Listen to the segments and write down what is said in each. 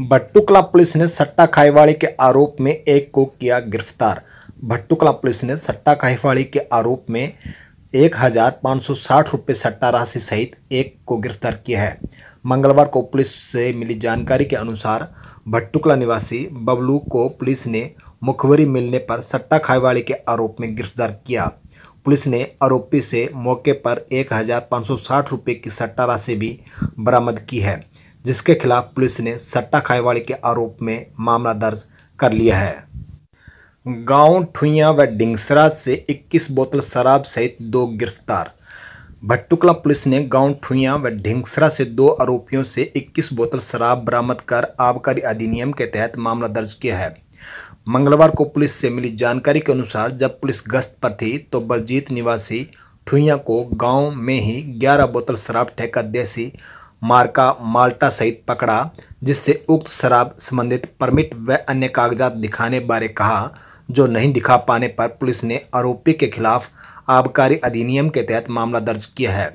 भट्टुकला police ने सट्टा खाईवाड़ी के आरोप में एक को किया गिरफ्तार भट्टुकला पुलिस ने सट्टा खाईवाड़ी के आरोप में एक हज़ार पाँच सौ साठ रुपये सट्टा राशि सहित एक को गिरफ्तार किया है मंगलवार को पुलिस से मिली जानकारी के अनुसार भट्टुकला निवासी बबलू को पुलिस ने मुखबरी मिलने पर सट्टा खाईवाड़ी के आरोप में गिरफ्तार किया पुलिस ने आरोपी से मौके पर एक हज़ार पाँच सौ साठ रुपये की सट्टा राशि भी बरामद की है जिसके खिलाफ पुलिस ने सट्टा खाईवाड़ी के आरोप में मामला दर्ज कर लिया है गांव ठुइया व डिंगसरा से 21 बोतल शराब सहित दो गिरफ्तार भट्टुकला पुलिस ने गांव ठुइया व ढिंगसरा से दो आरोपियों से 21 बोतल शराब बरामद कर आबकारी अधिनियम के तहत मामला दर्ज किया है मंगलवार को पुलिस से मिली जानकारी के अनुसार जब पुलिस गश्त पर थी तो बलजीत निवासी ठुइया को गांव में ही 11 बोतल शराब ठेका देसी मार्का माल्टा सहित पकड़ा जिससे उक्त शराब संबंधित परमिट व अन्य कागजात दिखाने बारे कहा जो नहीं दिखा पाने पर पुलिस ने आरोपी के खिलाफ आबकारी अधिनियम के तहत मामला दर्ज किया है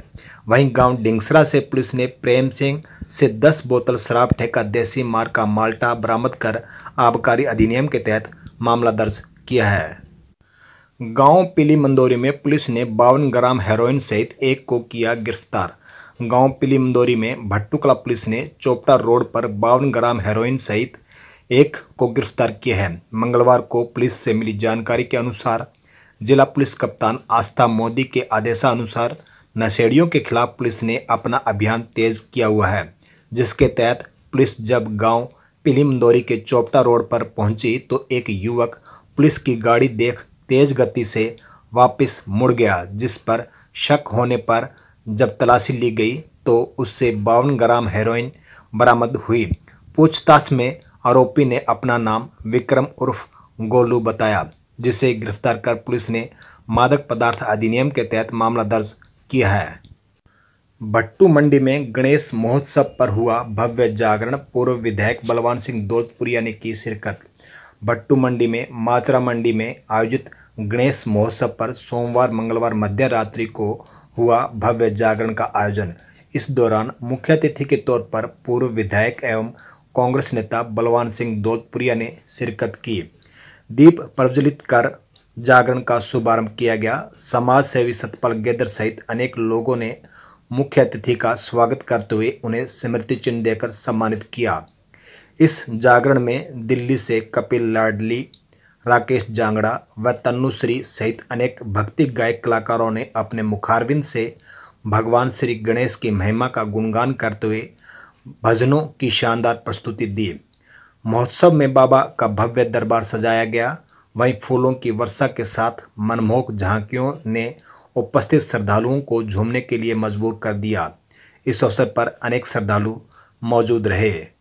वहीं गांव डिंगसरा से पुलिस ने प्रेम सिंह से 10 बोतल शराब ठेका देसी मार्का माल्टा बरामद कर आबकारी अधिनियम के तहत मामला दर्ज किया है गांव पीली मंदोरी में पुलिस ने बावन ग्राम हेरोइन सहित एक को किया गिरफ्तार गांव पीली मंदोरी में भट्टूकला पुलिस ने चोपटा रोड पर बावन ग्राम हेरोइन सहित एक को गिरफ्तार किया है मंगलवार को पुलिस से मिली जानकारी के अनुसार जिला पुलिस कप्तान आस्था मोदी के आदेशानुसार नशेड़ियों के खिलाफ पुलिस ने अपना अभियान तेज किया हुआ है जिसके तहत पुलिस जब गांव मंदोरी के चोपटा रोड पर पहुंची तो एक युवक पुलिस की गाड़ी देख तेज गति से वापस मुड़ गया जिस पर शक होने पर जब तलाशी ली गई तो उससे बावन ग्राम हेरोइन बरामद हुई पूछताछ में आरोपी ने अपना नाम विक्रम उर्फ गोलू बताया जिसे गिरफ्तार कर पुलिस ने मादक पदार्थ अधिनियम के तहत मामला दर्ज किया है भट्टू मंडी में गणेश महोत्सव पर हुआ भव्य जागरण पूर्व विधायक बलवान सिंह दौलतपुरिया ने की शिरकत भट्टू मंडी में माचरा मंडी में आयोजित गणेश महोत्सव पर सोमवार मंगलवार मध्य रात्रि को हुआ भव्य जागरण का आयोजन इस दौरान मुख्य अतिथि के तौर पर पूर्व विधायक एवं कांग्रेस नेता बलवान सिंह दौलतपुरिया ने शिरकत की दीप प्रज्वलित कर जागरण का शुभारंभ किया गया समाज सेवी सतपाल गेदर सहित अनेक लोगों ने मुख्य अतिथि का स्वागत करते हुए उन्हें स्मृति चिन्ह देकर सम्मानित किया इस जागरण में दिल्ली से कपिल लाडली राकेश जांगड़ा व तन्नुश्री सहित अनेक भक्ति गायक कलाकारों ने अपने मुखारविंद से भगवान श्री गणेश की महिमा का गुणगान करते हुए भजनों की शानदार प्रस्तुति दी महोत्सव में बाबा का भव्य दरबार सजाया गया वहीं फूलों की वर्षा के साथ मनमोहक झांकियों ने उपस्थित श्रद्धालुओं को झूमने के लिए मजबूर कर दिया इस अवसर पर अनेक श्रद्धालु मौजूद रहे